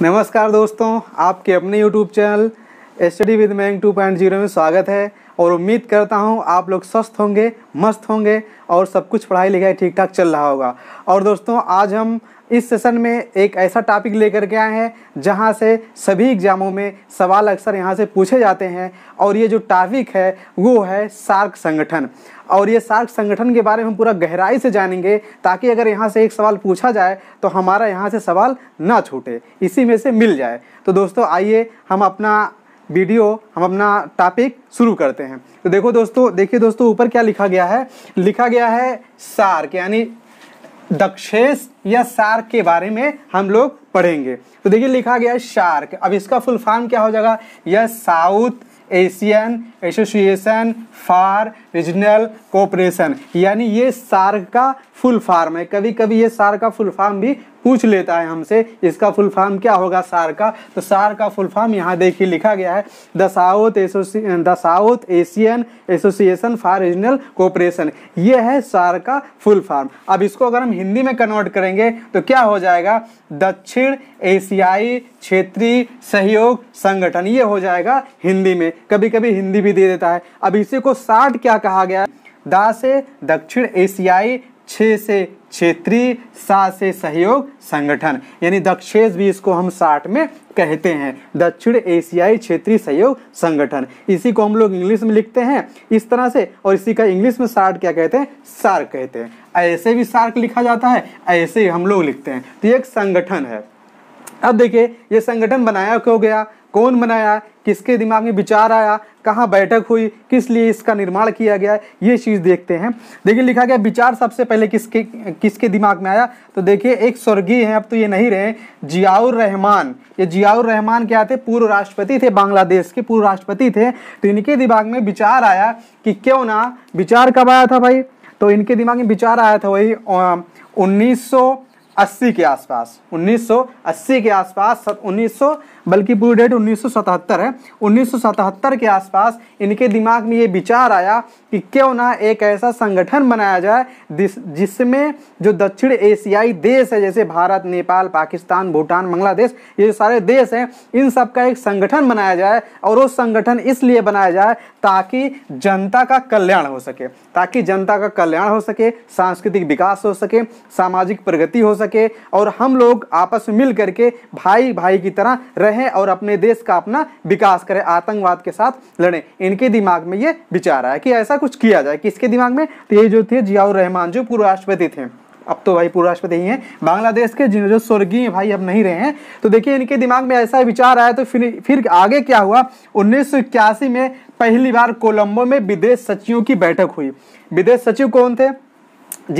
नमस्कार दोस्तों आपके अपने YouTube चैनल स्टडी विद मैंग 2.0 में स्वागत है और उम्मीद करता हूँ आप लोग स्वस्थ होंगे मस्त होंगे और सब कुछ पढ़ाई लिखाई ठीक ठाक चल रहा होगा और दोस्तों आज हम इस सेशन में एक ऐसा टॉपिक लेकर के आए हैं जहाँ से सभी एग्ज़ामों में सवाल अक्सर यहाँ से पूछे जाते हैं और ये जो टॉपिक है वो है सार्क संगठन और ये सार्क संगठन के बारे में हम पूरा गहराई से जानेंगे ताकि अगर यहाँ से एक सवाल पूछा जाए तो हमारा यहाँ से सवाल ना छूटे इसी में से मिल जाए तो दोस्तों आइए हम अपना वीडियो हम अपना टॉपिक शुरू करते हैं तो देखो दोस्तों देखिए दोस्तों ऊपर क्या लिखा गया है लिखा गया है के यानी दक्षेस या सार के बारे में हम लोग पढ़ेंगे तो देखिए लिखा गया है शार्क अब इसका फुल फॉर्म क्या हो जाएगा यह South Asian Association for Regional Cooperation यानी ये सार्क का फुल फॉर्म है कभी कभी ये सार्क का फुल फॉर्म भी पूछ लेता है हमसे इसका फुल फॉर्म क्या होगा सार का तो सार का फुल फॉर्म यहाँ देखिए लिखा गया है द साउथ एसोसिए the South Asian Association for Regional Cooperation ये है सार का फुल फॉर्म अब इसको अगर हम हिंदी में कन्वर्ट करेंगे तो क्या हो जाएगा दक्षिण एशियाई क्षेत्रीय सहयोग संगठन ये हो जाएगा हिंदी में कभी कभी हिंदी भी दे देता है अब इसी को साठ क्या कहा गया दा से दक्षिण एशियाई छ से क्षेत्रीय सा से सहयोग संगठन यानी दक्षेस भी इसको हम साठ में कहते हैं दक्षिण एशियाई क्षेत्रीय सहयोग संगठन इसी को हम लोग इंग्लिश में लिखते हैं इस तरह से और इसी का इंग्लिश में साठ क्या कहते हैं सार्क कहते हैं ऐसे भी सार्क लिखा जाता है ऐसे ही हम लोग लिखते हैं तो ये एक संगठन है अब देखिए ये संगठन बनाया क्यों गया कौन बनाया किसके दिमाग में विचार आया कहाँ बैठक हुई किस लिए इसका निर्माण किया गया ये चीज़ देखते हैं देखिए लिखा गया विचार सबसे पहले किसके किसके दिमाग में आया तो देखिए एक स्वर्गीय हैं अब तो ये नहीं रहे जियाउर रहमान ये जियाउर रहमान क्या थे पूर्व राष्ट्रपति थे बांग्लादेश के पूर्व राष्ट्रपति थे तो इनके दिमाग में विचार आया कि क्यों ना विचार कब आया था भाई तो इनके दिमाग में विचार आया था वही उन्नीस 1980 के आसपास 1980 के आसपास बल्कि पूरी डेट 1977 है 1977 के आसपास इनके दिमाग में ये विचार आया कि क्यों ना एक ऐसा संगठन बनाया जाए जिसमें जो दक्षिण एशियाई देश है जैसे भारत नेपाल पाकिस्तान भूटान बांग्लादेश ये सारे देश हैं इन सब का एक संगठन बनाया जाए और वो संगठन इसलिए बनाया जाए ताकि जनता का कल्याण हो सके ताकि जनता का कल्याण हो सके सांस्कृतिक विकास हो सके सामाजिक प्रगति हो सके और हम लोग आपस में मिल करके भाई भाई की तरह रह रहें और अपने देश का अपना विकास करें आतंकवाद के साथ लड़े इनके दिमाग में ये विचार आया कि ऐसा कुछ किया जाए किसके दिमाग में तो ये जो थे जियाउर रहमान जो पूर्व राष्ट्रपति थे अब तो भाई पूर्व राष्ट्रपति ही हैं बांग्लादेश के जिन जो स्वर्गीय भाई अब नहीं रहे हैं तो देखिए इनके दिमाग में ऐसा विचार आया तो फिर फिर आगे क्या हुआ उन्नीस में पहली बार कोलंबो में विदेश सचिवों की बैठक हुई विदेश सचिव कौन थे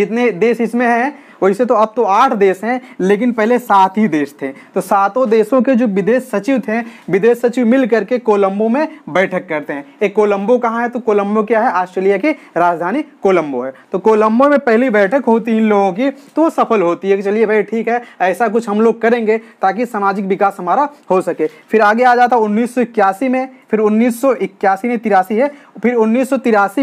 जितने देश इसमें हैं वैसे तो अब तो आठ देश हैं लेकिन पहले सात ही देश थे तो सातों देशों के जो विदेश सचिव थे विदेश सचिव मिल करके कोलंबो में बैठक करते हैं एक कोलंबो कहाँ है तो कोलंबो क्या है ऑस्ट्रेलिया की राजधानी कोलंबो है तो कोलंबो में पहली बैठक होती इन लोगों की तो सफल होती है कि चलिए भाई ठीक है ऐसा कुछ हम लोग करेंगे ताकि सामाजिक विकास हमारा हो सके फिर आगे आ जाता उन्नीस में फिर उन्नीस सौ तिरासी है फिर उन्नीस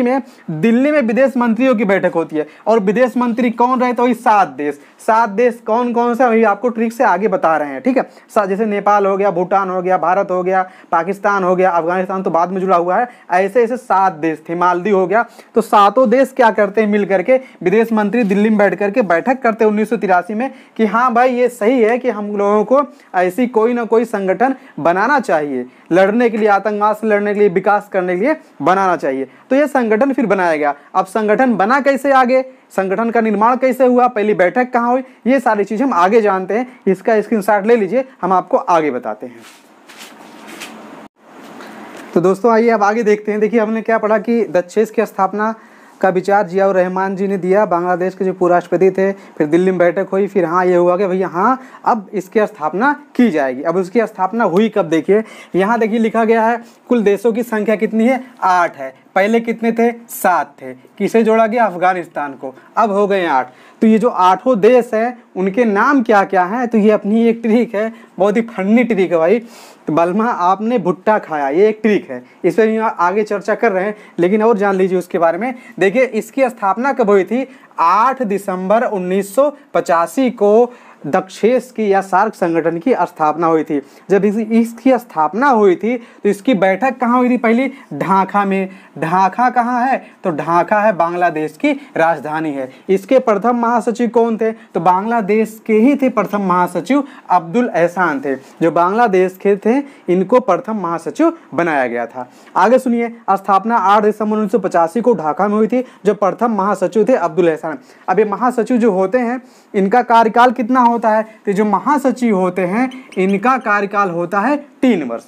में दिल्ली में विदेश मंत्रियों की बैठक होती है और विदेश मंत्री कौन रहे तो वही सात सात देश सात देश कौन कौन से अभी आपको ट्रिक से आगे बता रहे हैं ठीक है जैसे नेपाल हो गया भूटान हो गया भारत हो गया पाकिस्तान हो गया अफगानिस्तान तो बाद में जुड़ा हुआ है ऐसे ऐसे सात देश थे मालदीव हो गया तो सातों देश क्या करते हैं मिल करके विदेश मंत्री दिल्ली में बैठ करके बैठक करते हैं उन्नीस में कि हाँ भाई ये सही है कि हम लोगों को ऐसी कोई ना कोई संगठन बनाना चाहिए लड़ने के लिए आतंकवाद से लड़ने के लिए विकास करने के लिए बनाना चाहिए तो यह संगठन फिर बनाया गया अब संगठन बना कैसे आगे संगठन का निर्माण कैसे हुआ पहली बैठक कहाँ हुई ये सारी चीज़ हम आगे जानते हैं इसका स्क्रीनशॉट ले लीजिए हम आपको आगे बताते हैं तो दोस्तों आइए अब आगे देखते हैं देखिए हमने क्या पढ़ा कि दक्षेस की स्थापना का विचार जियाउर रहमान जी ने दिया बांग्लादेश के जो पूर्व राष्ट्रपति थे फिर दिल्ली में बैठक हुई फिर हाँ ये हुआ कि भैया हाँ अब इसकी स्थापना की जाएगी अब उसकी स्थापना हुई कब देखिए यहाँ देखिए लिखा गया है कुल देशों की संख्या कितनी है आठ है पहले कितने थे सात थे किसे जोड़ा गया अफगानिस्तान को अब हो गए आठ तो ये जो आठों देश हैं उनके नाम क्या क्या हैं तो ये अपनी एक ट्रिक है बहुत ही फंडी ट्रिक है भाई तो बल्मा आपने भुट्टा खाया ये एक ट्रिक है इस पर भी आगे चर्चा कर रहे हैं लेकिन और जान लीजिए उसके बारे में देखिए इसकी स्थापना कब हुई थी 8 दिसंबर 1985 को दक्षेस की या सार्क संगठन की स्थापना हुई थी जब इस, इसकी स्थापना हुई थी तो इसकी बैठक कहाँ हुई थी पहली ढाका में ढाका कहाँ है तो ढाका है बांग्लादेश की राजधानी है इसके प्रथम महासचिव कौन थे तो बांग्लादेश के ही थे प्रथम महासचिव अब्दुल एहसान थे जो बांग्लादेश के थे इनको प्रथम महासचिव बनाया गया था आगे सुनिए स्थापना आठ दिसंबर उन्नीस को ढाका में हुई थी जो प्रथम महासचिव थे अब्दुल एहसान अब ये महासचिव जो होते हैं इनका कार्यकाल कितना कितना होता है तो जो महासचिव होते हैं इनका कार्यकाल होता है तीन वर्ष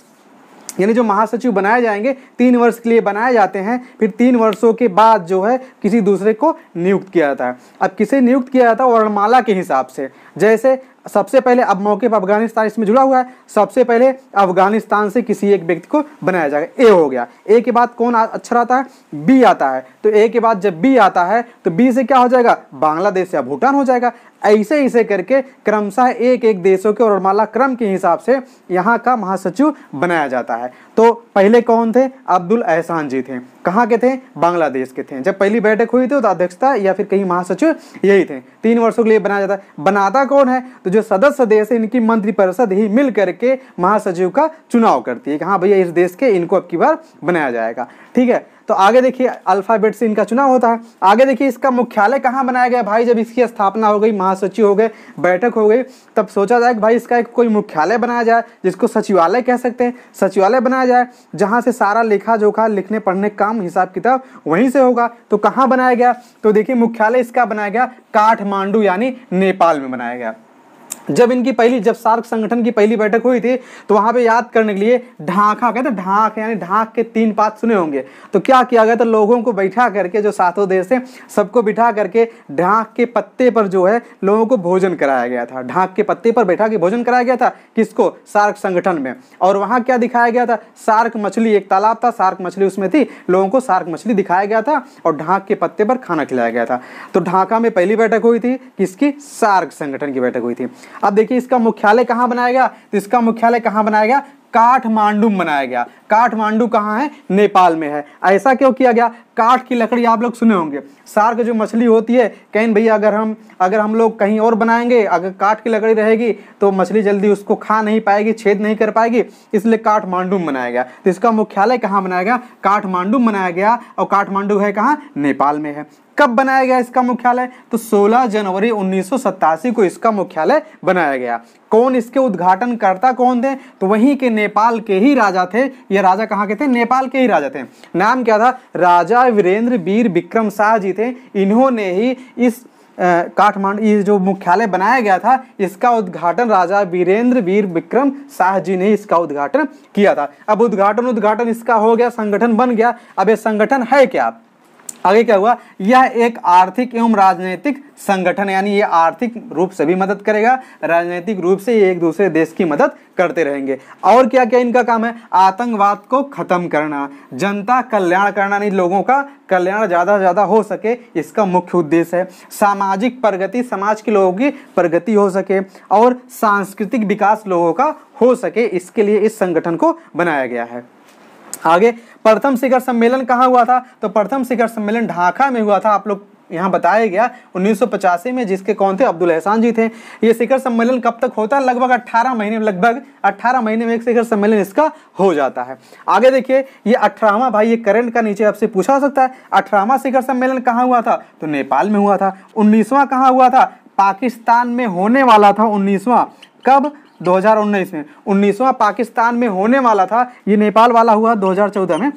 यानी जो महासचिव बनाए जाएंगे तीन वर्ष के लिए बनाए जाते हैं फिर तीन वर्षों के बाद जो है किसी दूसरे को नियुक्त किया जाता है अब किसे नियुक्त किया जाता है वर्णमाला के हिसाब से जैसे सबसे पहले अब मौके पर अफगानिस्तान इसमें जुड़ा हुआ है सबसे पहले अफगानिस्तान से किसी एक व्यक्ति को बनाया जाएगा ए हो गया ए के बाद कौन अच्छा आता है बी आता है तो ए के बाद जब बी आता है तो बी से क्या हो जाएगा बांग्लादेश या भूटान हो जाएगा ऐसे ऐसे करके क्रमशः एक एक देशों के और क्रम के हिसाब से यहाँ का महासचिव बनाया जाता है तो पहले कौन थे अब्दुल एहसान जी थे कहाँ के थे बांग्लादेश के थे जब पहली बैठक हुई थी तो अध्यक्षता या फिर कहीं महासचिव यही थे तीन वर्षों के लिए बनाया जाता है बनाता कौन है तो जो सदस्य देश है इनकी मंत्रिपरिषद ही मिल करके महासचिव का चुनाव करती है कि हाँ भैया इस देश के इनको अब की बार बनाया जाएगा ठीक है तो आगे देखिए अल्फ़ाबेट से इनका चुनाव होता है आगे देखिए इसका मुख्यालय कहाँ बनाया गया भाई जब इसकी स्थापना हो गई महासचिव हो गए बैठक हो गई तब सोचा जाए कि भाई इसका एक कोई मुख्यालय बनाया जाए जिसको सचिवालय कह सकते हैं सचिवालय बनाया जाए जहाँ से सारा लेखा जोखा लिखने पढ़ने काम हिसाब किताब वहीं से होगा तो कहाँ बनाया गया तो देखिए मुख्यालय इसका बनाया गया काठमांडू यानी नेपाल में बनाया गया जब इनकी पहली जब सार्क संगठन की पहली बैठक हुई थी तो वहां पे याद करने के लिए ढांका कहते ढांक यानी ढांक के तीन पात सुने होंगे तो क्या किया गया तो लोगों को बैठा करके जो सातों देश है सबको बिठा करके ढांक के पत्ते पर जो है लोगों को भोजन कराया गया था ढांक के पत्ते पर बैठा के भोजन कराया गया था किसको सार्क संगठन में और वहाँ क्या दिखाया गया था सार्क मछली एक तालाब था सार्क मछली उसमें थी लोगों को सार्क मछली दिखाया गया था और ढांक के पत्ते पर खाना खिलाया गया था तो ढाका में पहली बैठक हुई थी किसकी सार्क संगठन की बैठक हुई थी अब देखिए इसका मुख्यालय कहाँ बनाएगा तो इसका मुख्यालय कहाँ बनाएगा काठमांडू बनाया गया काठमांडू कहाँ है नेपाल में है ऐसा क्यों किया गया काठ की लकड़ी आप लोग सुने होंगे सार्क जो मछली होती है कहें भैया अगर हम अगर हम लोग कहीं और बनाएंगे अगर काठ की लकड़ी रहेगी तो मछली जल्दी उसको खा नहीं पाएगी छेद नहीं कर पाएगी इसलिए काठमांडू बनाया गया तो इसका मुख्यालय कहाँ बनाया गया काठमांडू बनाया गया और काठमांडू है कहाँ नेपाल में है कब बनाया गया इसका मुख्यालय तो 16 जनवरी उन्नीस को इसका मुख्यालय बनाया गया कौन इसके उद्घाटनकर्ता कौन थे तो वहीं के नेपाल के ही राजा थे ये राजा कहाँ के थे नेपाल के ही राजा थे नाम क्या था राजा वीरेंद्र वीर विक्रम शाह जी थे इन्होंने ही इस काठमांडू ये जो मुख्यालय बनाया गया था इसका उद्घाटन राजा वीरेंद्र वीर विक्रम शाह जी ने इसका उद्घाटन किया था अब उद्घाटन उद्घाटन इसका हो गया संगठन बन गया अब ये संगठन है क्या आगे क्या हुआ यह एक आर्थिक एवं राजनीतिक संगठन यानी ये आर्थिक रूप से भी मदद करेगा राजनीतिक रूप से ये एक दूसरे देश की मदद करते रहेंगे और क्या क्या इनका काम है आतंकवाद को खत्म करना जनता कल्याण करना नहीं लोगों का कल्याण ज़्यादा से ज़्यादा हो सके इसका मुख्य उद्देश्य है सामाजिक प्रगति समाज के लोगों की प्रगति हो सके और सांस्कृतिक विकास लोगों का हो सके इसके लिए इस संगठन को बनाया गया है आगे प्रथम शिखर सम्मेलन कहाँ हुआ था तो प्रथम शिखर सम्मेलन ढाका में हुआ था आप लोग यहाँ बताया गया उन्नीस में जिसके कौन थे अब्दुल एहसान जी थे ये शिखर सम्मेलन कब तक होता है लगभग 18 महीने लगभग 18 महीने में एक शिखर सम्मेलन इसका हो जाता है आगे देखिए ये अठारहवा भाई ये करंट का नीचे आपसे पूछा सकता है अठारहवा शिखर सम्मेलन कहाँ हुआ था तो नेपाल में हुआ था उन्नीसवां कहाँ हुआ था पाकिस्तान में होने वाला था उन्नीसवां कब 2019 में उन्नीसवां पाकिस्तान में होने वाला था ये नेपाल वाला हुआ 2014 में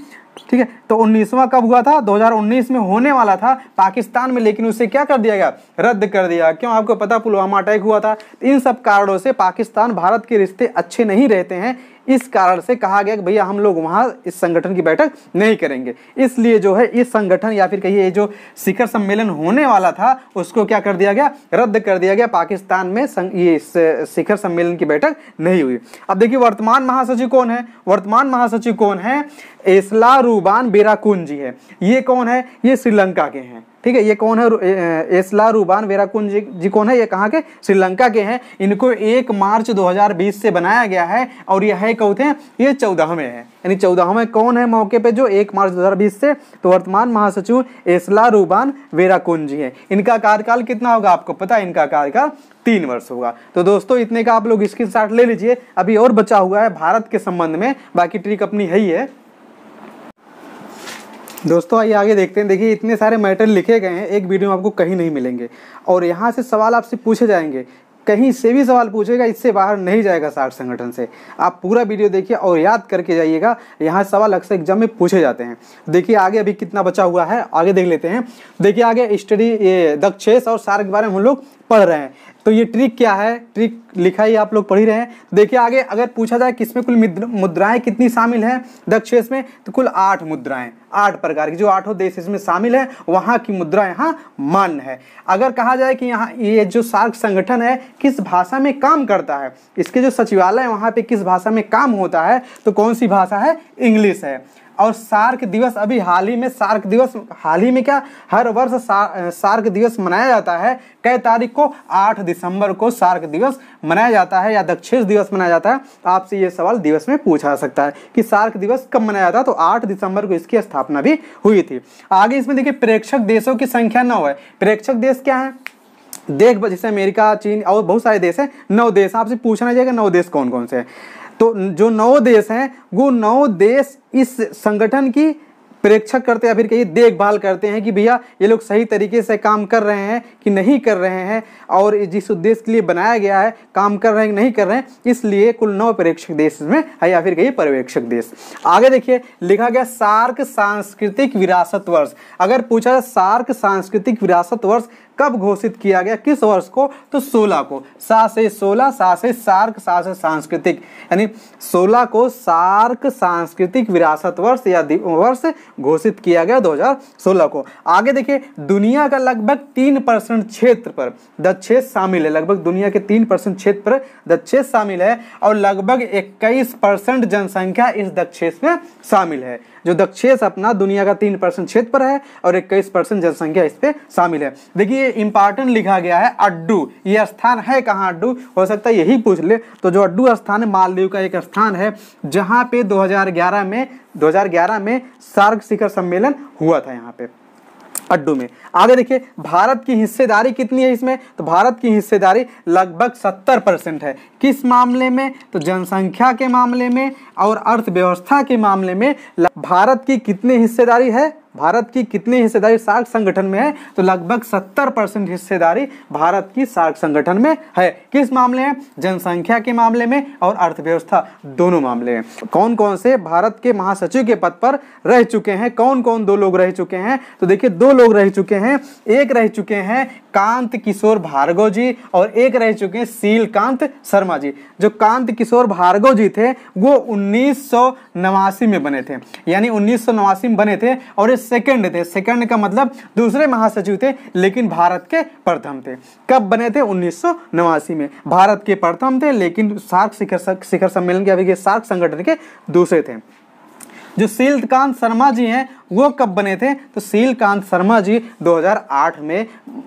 ठीक है तो उन्नीसवा कब हुआ था 2019 में होने वाला था पाकिस्तान में लेकिन उसे क्या कर दिया गया रद्द कर दिया क्यों आपको पता पुलवामा अटैक हुआ था इन सब कारणों से पाकिस्तान भारत के रिश्ते अच्छे नहीं रहते हैं इस कारण से कहा गया कि भैया हम लोग वहाँ इस संगठन की बैठक नहीं करेंगे इसलिए जो है इस संगठन या फिर कहिए जो शिखर सम्मेलन होने वाला था उसको क्या कर दिया गया रद्द कर दिया गया पाकिस्तान में ये शिखर सम्मेलन की बैठक नहीं हुई अब देखिए वर्तमान महासचिव कौन है वर्तमान महासचिव कौन है एसला रूबान बेराकुन जी है ये कौन है ये श्रीलंका के हैं ठीक है ये कौन है एसला रूबान वेराकुन जी जी कौन है ये कहाँ के श्रीलंका के हैं इनको एक मार्च 2020 से बनाया गया है और यह है चौथे ये चौदहवें हैं यानी चौदहवें कौन है मौके पे जो एक मार्च 2020 से तो वर्तमान महासचिव एसला रूबान वेराकुन जी हैं इनका कार्यकाल कितना होगा आपको पता है इनका कार्यकाल तीन वर्ष होगा तो दोस्तों इतने का आप लोग स्क्रीन ले लीजिए अभी और बचा हुआ है भारत के संबंध में बाकी ट्रिक अपनी है ही है दोस्तों आइए आगे देखते हैं देखिए इतने सारे मैटर लिखे गए हैं एक वीडियो में आपको कहीं नहीं मिलेंगे और यहाँ से सवाल आपसे पूछे जाएंगे कहीं से भी सवाल पूछेगा इससे बाहर नहीं जाएगा साठ संगठन से आप पूरा वीडियो देखिए और याद करके जाइएगा यहाँ सवाल अक्सर एग्जाम में पूछे जाते हैं देखिए आगे अभी कितना बचा हुआ है आगे देख लेते हैं देखिए आगे स्टडी ये दक्षेस और सार के बारे में हम लोग पढ़ रहे हैं तो ये ट्रिक क्या है ट्रिक लिखा ही आप लोग पढ़ ही रहे हैं देखिए आगे अगर पूछा जाए कि इसमें कुल मुद्राएं कितनी शामिल हैं दक्षेश में तो कुल आठ मुद्राएं आठ प्रकार की जो आठों देश इसमें शामिल हैं वहाँ की मुद्रा यहाँ मान्य है अगर कहा जाए कि यहाँ ये जो सार्क संगठन है किस भाषा में काम करता है इसके जो सचिवालय है वहाँ पर किस भाषा में काम होता है तो कौन सी भाषा है इंग्लिश है और सार्क दिवस अभी हाल ही में सार्क दिवस हाल ही में क्या हर वर्ष सार्क दिवस मनाया जाता है कई तारीख को 8 दिसंबर को सार्क दिवस मनाया जाता है या दक्षिण दिवस मनाया जाता है तो आपसे ये सवाल दिवस में पूछा जा सकता है कि सार्क दिवस कब मनाया जाता है तो आठ दिसंबर को इसकी स्थापना भी हुई थी आगे इसमें देखिए प्रेक्षक देशों की संख्या नौ है प्रेक्षक देश क्या है देख जैसे अमेरिका चीन और बहुत सारे देश हैं नौ देश आपसे पूछना चाहिए नौ देश कौन कौन से हैं तो जो नौ देश हैं वो नौ देश इस संगठन की प्रेक्षक करते या फिर कहीं देखभाल करते हैं कि भैया ये लोग सही तरीके से काम कर रहे हैं कि नहीं कर रहे हैं और जिस उद्देश्य के लिए बनाया गया है काम कर रहे हैं कि नहीं कर रहे हैं इसलिए कुल नौ प्रेक्षक देश में है या फिर कहीं पर्यवेक्षक देश आगे देखिए लिखा गया सार्क सांस्कृतिक विरासत वर्ष अगर पूछा सार्क सांस्कृतिक विरासत वर्ष कब घोषित किया गया किस वर्ष को तो 16 को सा से सोलह सा से सार्क सा से सांस्कृतिक यानी 16 को सार्क सांस्कृतिक विरासत वर्ष या वर्ष घोषित किया गया 2016 को आगे देखिए दुनिया का लगभग तीन परसेंट क्षेत्र पर दक्षे शामिल है लगभग दुनिया के तीन परसेंट क्षेत्र पर दक्षे शामिल है और लगभग इक्कीस परसेंट जनसंख्या इस दक्षे में शामिल है जो दक्षेस अपना दुनिया का तीन परसेंट क्षेत्र पर है और इक्कीस परसेंट जनसंख्या इस पर शामिल है देखिए इंपॉर्टेंट लिखा गया है अड्डू ये स्थान है कहाँ अड्डू हो सकता है यही पूछ ले तो जो अड्डू स्थान है मालदीव का एक स्थान है जहाँ पे दो में दो में सार्क शिखर सम्मेलन हुआ था यहाँ पे अड्डू में आगे देखिए भारत की हिस्सेदारी कितनी है इसमें तो भारत की हिस्सेदारी लगभग सत्तर परसेंट है किस मामले में तो जनसंख्या के मामले में और अर्थव्यवस्था के मामले में भारत की कितनी हिस्सेदारी है भारत की कितनी हिस्सेदारी सार्क संगठन में है तो लगभग सत्तर परसेंट हिस्सेदारी भारत की सार्क संगठन में है किस मामले में जनसंख्या के मामले में और अर्थव्यवस्था दोनों मामले हैं कौन कौन से भारत के महासचिव के पद पर रह चुके हैं कौन कौन दो लोग रह चुके हैं तो देखिए दो लोग रह चुके हैं एक रह चुके हैं कांत किशोर भार्गव जी और एक रह चुके हैं सील कांत शर्मा जी जो कांत किशोर भार्गव जी थे वो उन्नीस में बने थे यानी उन्नीस में बने थे और ये सेकंड थे सेकंड का मतलब दूसरे महासचिव थे लेकिन भारत के प्रथम थे कब बने थे उन्नीस में भारत के प्रथम थे लेकिन सार्क शिखर शिखर सम्मेलन के अभी के सार्क संगठन के दूसरे थे जो शीलकांत शर्मा जी हैं वो कब बने थे तो सीलकांत शर्मा जी 2008 में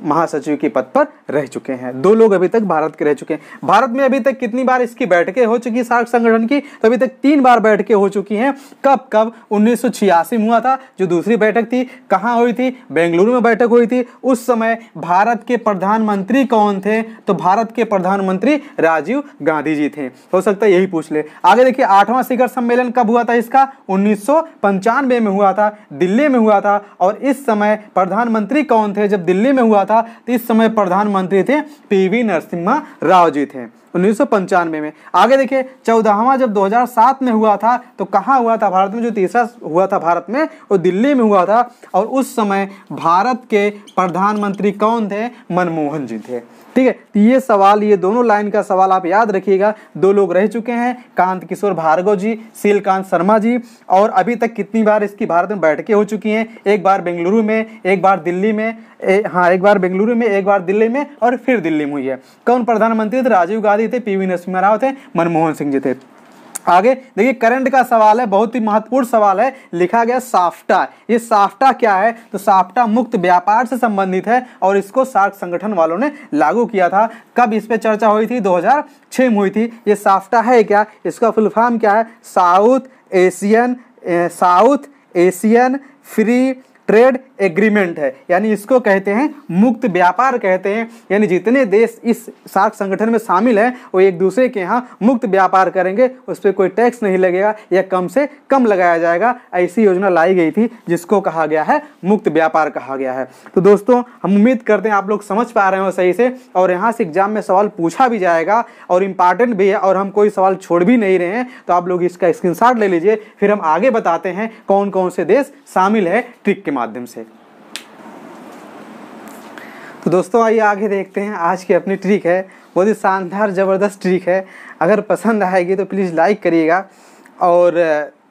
महासचिव के पद पर रह चुके हैं दो लोग अभी तक भारत के रह चुके हैं भारत में अभी तक कितनी बार इसकी बैठकें हो चुकी सार्क संगठन की तो अभी तक तीन बार बैठकें हो चुकी हैं कब कब उन्नीस में हुआ था जो दूसरी बैठक थी कहाँ हुई थी बेंगलुरु में बैठक हुई थी उस समय भारत के प्रधानमंत्री कौन थे तो भारत के प्रधानमंत्री राजीव गांधी जी थे हो सकता है यही पूछ ले आगे देखिए आठवां शिखर सम्मेलन कब हुआ था इसका उन्नीस में हुआ था दिल्ली में हुआ था और इस समय प्रधानमंत्री कौन थे जब दिल्ली में हुआ था तो इस समय प्रधानमंत्री थे पीवी नरसिम्हा राव जी थे उन्नीस में आगे देखिए चौदहवा जब 2007 में हुआ था तो कहाँ हुआ था भारत में जो तीसरा हुआ था भारत में वो दिल्ली में हुआ था और उस समय भारत के प्रधानमंत्री कौन थे मनमोहन जी थे ठीक है तो ये सवाल ये दोनों लाइन का सवाल आप याद रखिएगा दो लोग रह चुके हैं कांत किशोर भार्गव जी सीलकांत शर्मा जी और अभी तक कितनी बार इसकी भारत में बैठकें हो चुकी हैं एक बार बेंगलुरु में एक बार दिल्ली में ए, हाँ एक बार बेंगलुरु में एक बार दिल्ली में और फिर दिल्ली में हुई है कौन प्रधानमंत्री थे राजीव गांधी जी थे पीवी नरसिम्हा राव थे मनमोहन सिंह जी थे आगे देखिए करंट का सवाल है बहुत ही महत्वपूर्ण सवाल है लिखा गया साफ्टा ये साफ्टा क्या है तो साफ्टा मुक्त व्यापार से संबंधित है और इसको सार्क संगठन वालों ने लागू किया था कब इस पे चर्चा हुई थी 2006 में हुई थी ये साफ्टा है क्या इसका फुल फॉर्म क्या है South Asian South Asian Free Trade Agreement है यानी इसको कहते हैं मुक्त व्यापार कहते हैं यानी जितने देश इस सार्क संगठन में शामिल हैं वो एक दूसरे के यहाँ मुक्त व्यापार करेंगे उस पर कोई टैक्स नहीं लगेगा या कम से कम लगाया जाएगा ऐसी योजना लाई गई थी जिसको कहा गया है मुक्त व्यापार कहा गया है तो दोस्तों हम उम्मीद करते हैं आप लोग समझ पा रहे हो सही से और यहाँ से एग्जाम में सवाल पूछा भी जाएगा और इम्पॉर्टेंट भी है और हम कोई सवाल छोड़ भी नहीं रहे हैं तो आप लोग इसका स्क्रीनशॉट ले लीजिए फिर हम आगे बताते हैं कौन कौन से देश शामिल है ट्रिक के माध्यम से तो दोस्तों आइए आगे देखते हैं आज की अपनी ट्रिक है बहुत ही शानदार ज़बरदस्त ट्रिक है अगर पसंद आएगी तो प्लीज़ लाइक करिएगा और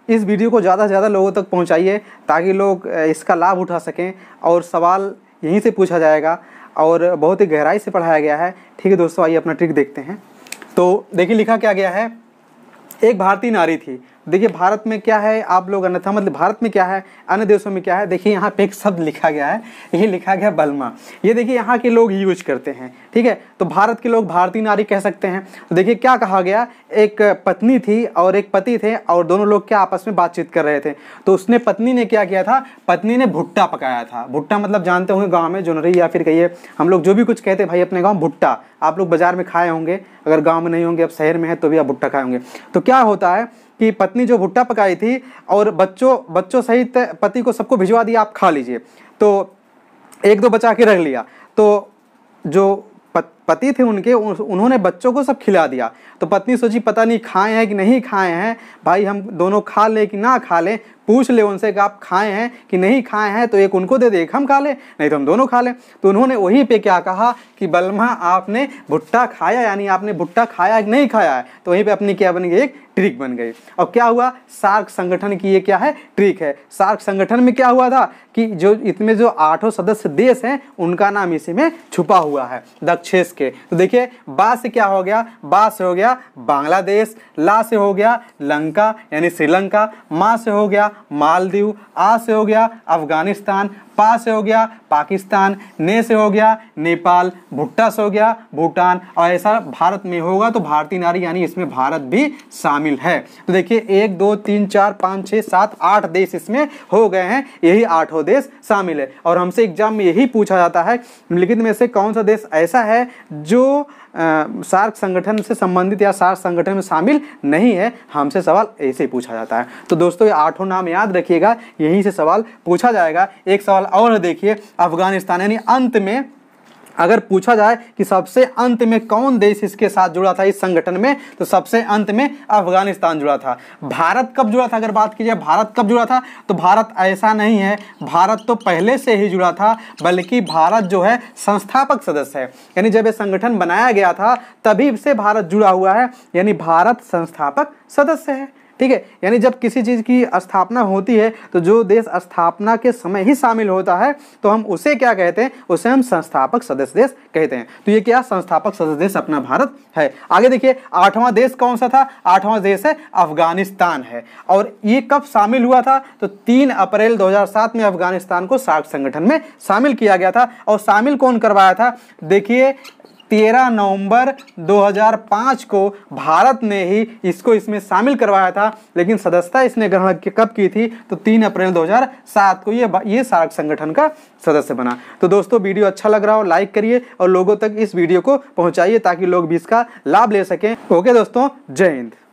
इस वीडियो को ज़्यादा से ज़्यादा लोगों तक पहुंचाइए ताकि लोग इसका लाभ उठा सकें और सवाल यहीं से पूछा जाएगा और बहुत ही गहराई से पढ़ाया गया है ठीक है दोस्तों आइए अपना ट्रिक देखते हैं तो देखिए लिखा क्या गया है एक भारतीय नारी थी देखिए भारत में क्या है आप लोग अन्यथा मतलब भारत में क्या है अन्य देशों में क्या है देखिए यहाँ पे एक शब्द लिखा गया है ये लिखा गया बलमा ये देखिए यहाँ के लोग यूज करते हैं ठीक है तो भारत के लोग भारतीय नारी कह सकते हैं तो देखिए क्या कहा गया एक पत्नी थी और एक पति थे और दोनों लोग क्या आपस में बातचीत कर रहे थे तो उसने पत्नी ने क्या किया था पत्नी ने भुट्टा पकाया था भुट्टा मतलब जानते होंगे गाँव में जोनरी या फिर कहिए हम लोग जो भी कुछ कहते हैं भाई अपने गाँव भुट्टा आप लोग बाजार में खाए होंगे अगर गाँव में नहीं होंगे अब शहर में है तो भी आप भुट्टा खाए होंगे तो क्या होता है कि पत्नी जो भुट्टा पकाई थी और बच्चों बच्चों सहित पति को सबको भिजवा दिया आप खा लीजिए तो एक दो बचा के रख लिया तो जो पति थे उनके उन्होंने बच्चों को सब खिला दिया तो पत्नी सोची पता नहीं खाए हैं कि नहीं खाए हैं भाई हम दोनों खा लें कि ना खा लें पूछ ले उनसे कि आप खाए हैं कि नहीं खाए हैं तो एक उनको दे दे एक हम खा लें नहीं तो हम दोनों खा लें तो उन्होंने वहीं पे क्या कहा कि बलमा आपने भुट्टा खाया यानी आपने भुट्टा खाया कि नहीं खाया है तो वहीं पे अपनी क्या बन गई एक ट्रिक बन गई और क्या हुआ सार्क संगठन की ये क्या है ट्रिक है सार्क संगठन में क्या हुआ था कि जो इसमें जो आठों सदस्य देश हैं उनका नाम इसी में छुपा हुआ है दक्षेस के तो देखिए बा से क्या हो गया बा से हो गया बांग्लादेश ला से हो गया लंका यानी श्रीलंका माँ से हो गया मालदीव आ से हो गया अफगानिस्तान पा से हो गया पाकिस्तान ने से हो गया नेपाल भुट्टा से हो गया भूटान और ऐसा भारत में होगा तो भारतीय नारी यानी इसमें भारत भी शामिल है तो देखिए एक दो तीन चार पाँच छः सात आठ देश इसमें हो गए हैं यही आठों देश शामिल है और हमसे एग्जाम में यही पूछा जाता है लिखित में से कौन सा देश ऐसा है जो सार्क संगठन से संबंधित या सार्क संगठन में शामिल नहीं है हमसे सवाल ऐसे ही पूछा जाता है तो दोस्तों ये आठों नाम याद रखिएगा यहीं से सवाल पूछा जाएगा एक सवाल और देखिए अफगानिस्तान यानी अंत में अगर पूछा जाए कि सबसे अंत में कौन देश इसके साथ जुड़ा था इस संगठन में तो सबसे अंत में अफगानिस्तान जुड़ा था भारत कब जुड़ा था अगर बात की जाए भारत कब जुड़ा था तो भारत ऐसा नहीं है भारत तो पहले से ही जुड़ा था बल्कि भारत जो है संस्थापक सदस्य है यानी जब यह संगठन बनाया गया था तभी से भारत जुड़ा हुआ है यानी भारत संस्थापक सदस्य है ठीक है यानी जब किसी चीज़ की स्थापना होती है तो जो देश स्थापना के समय ही शामिल होता है तो हम उसे क्या कहते हैं उसे हम संस्थापक सदस्य देश कहते हैं तो ये क्या संस्थापक सदस्य देश अपना भारत है आगे देखिए आठवां देश कौन सा था आठवां देश है अफगानिस्तान है और ये कब शामिल हुआ था तो तीन अप्रैल दो में अफगानिस्तान को सार्क संगठन में शामिल किया गया था और शामिल कौन करवाया था देखिए तेरह नवंबर 2005 को भारत ने ही इसको इसमें शामिल करवाया था लेकिन सदस्यता इसने ग्रहण कब की थी तो 3 अप्रैल 2007 को ये ये सार्क संगठन का सदस्य बना तो दोस्तों वीडियो अच्छा लग रहा हो लाइक करिए और लोगों तक इस वीडियो को पहुँचाइए ताकि लोग भी इसका लाभ ले सकें ओके दोस्तों जय हिंद